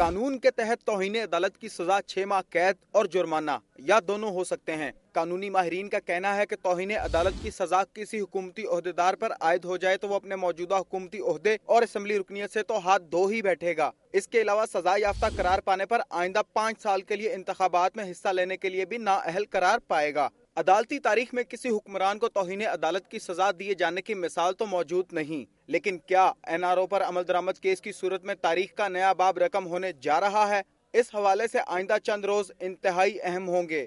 कानून के तहत तोहिन अदालत की सजा छह माह कैद और जुर्माना या दोनों हो सकते हैं कानूनी माहरीन का कहना है कि तोहिन अदालत की सजा किसी हुकूमती अहदेदार पर आयद हो जाए तो वो अपने मौजूदा हुकूमती अहदे और असम्बली रुकनीत से तो हाथ धो ही बैठेगा इसके अलावा सजा याफ्ता करार पाने पर आइंदा पाँच साल के लिए इंतबात में हिस्सा लेने के लिए भी नाअहल करार पाएगा अदालती तारीख में किसी हुक्मरान को तोहन अदालत की सजा दिए जाने की मिसाल तो मौजूद नहीं लेकिन क्या एन आर ओ पर अमल दरामद केस की सूरत में तारीख का नया बाब रकम होने जा रहा है इस हवाले से आइंदा चंद रोज इंतहाई अहम होंगे